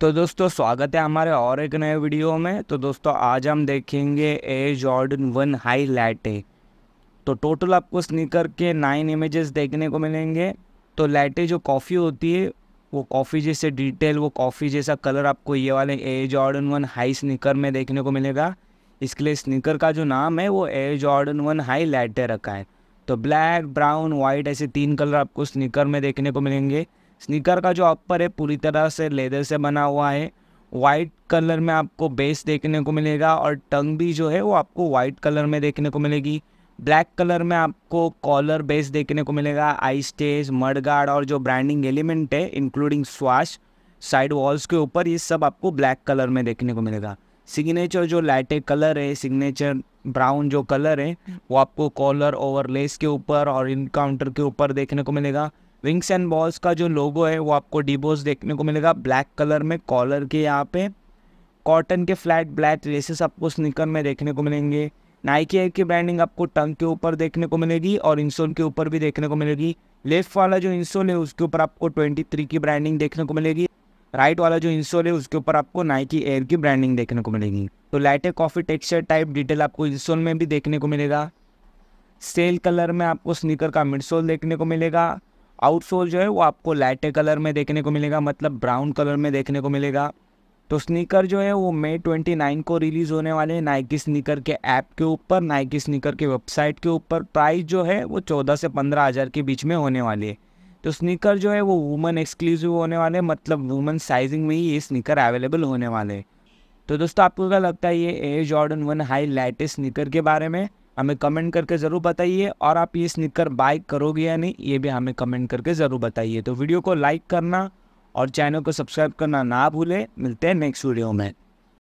तो दोस्तों स्वागत है हमारे और एक नए वीडियो में तो दोस्तों आज हम देखेंगे Air Jordan one high latte तो टोटल आपको स्नीकर के नाइन इमेजेस देखने को मिलेंगे तो लैटे जो कॉफ़ी होती है वो कॉफ़ी जैसे डिटेल वो कॉफ़ी जैसा कलर आपको ये वाले Air Jordan one high sneaker में देखने को मिलेगा इसके लिए स्निकर का जो नाम है वो Air Jordan one high latte रखा है तो ब्लैक ब्राउन वाइट ऐसे तीन कलर आपको स्निकर में देखने को मिलेंगे स्नीकर का जो अपर है पूरी तरह से लेदर से बना हुआ है वाइट कलर में आपको बेस देखने को मिलेगा और टंग भी जो है वो आपको वाइट कलर में देखने को मिलेगी ब्लैक कलर में आपको कॉलर बेस देखने को मिलेगा आई स्टेज मड गार्ड और जो ब्रांडिंग एलिमेंट है इंक्लूडिंग स्वाश साइड वॉल्स के ऊपर ये सब आपको ब्लैक कलर में देखने को मिलेगा सिग्नेचर जो लाइटे कलर है सिग्नेचर ब्राउन जो कलर है वो आपको कॉलर ओवर के ऊपर और इनकाउंटर के ऊपर देखने को मिलेगा विंग्स एंड बॉल्स का जो लोगो है वो आपको डिबोस देखने को मिलेगा ब्लैक कलर में कॉलर के यहाँ पे कॉटन के फ्लैट ब्लैक रेसेस आपको स्निकर में देखने को मिलेंगे नाइकी एयर की ब्रांडिंग आपको टंग के ऊपर देखने को मिलेगी और इंसोल के ऊपर भी देखने को मिलेगी लेफ्ट वाला जो इंसोल है उसके ऊपर आपको ट्वेंटी थ्री की ब्रांडिंग देखने को मिलेगी राइट वाला जो इंसोल है उसके ऊपर आपको नाइकी एयर की ब्रांडिंग देखने को मिलेगी तो latte coffee texture type detail आपको इंसोल में भी देखने को मिलेगा सेल कलर में आपको स्नीकर का मिडसोल देखने को मिलेगा आउटसोल जो है वो आपको लाइटे कलर में देखने को मिलेगा मतलब ब्राउन कलर में देखने को मिलेगा तो स्नीकर जो है वो मई ट्वेंटी नाइन को रिलीज़ होने वाले हैं नाइकी स्नीकर के ऐप के ऊपर नाइकी स्नीकर के वेबसाइट के ऊपर प्राइस जो है वो चौदह से पंद्रह हज़ार के बीच में होने वाली है तो स्नीकर जो है वो वुमन एक्सक्लूसिव होने वाले मतलब वुमन साइजिंग में ही ये स्नीकर अवेलेबल होने वाले हैं तो दोस्तों आपको क्या लगता है ये Air Jordan one high latest sneaker के बारे में हमें कमेंट करके ज़रूर बताइए और आप ये स्निकर बाय करोगे या नहीं ये भी हमें कमेंट करके ज़रूर बताइए तो वीडियो को लाइक करना और चैनल को सब्सक्राइब करना ना भूलें मिलते हैं नेक्स्ट वीडियो में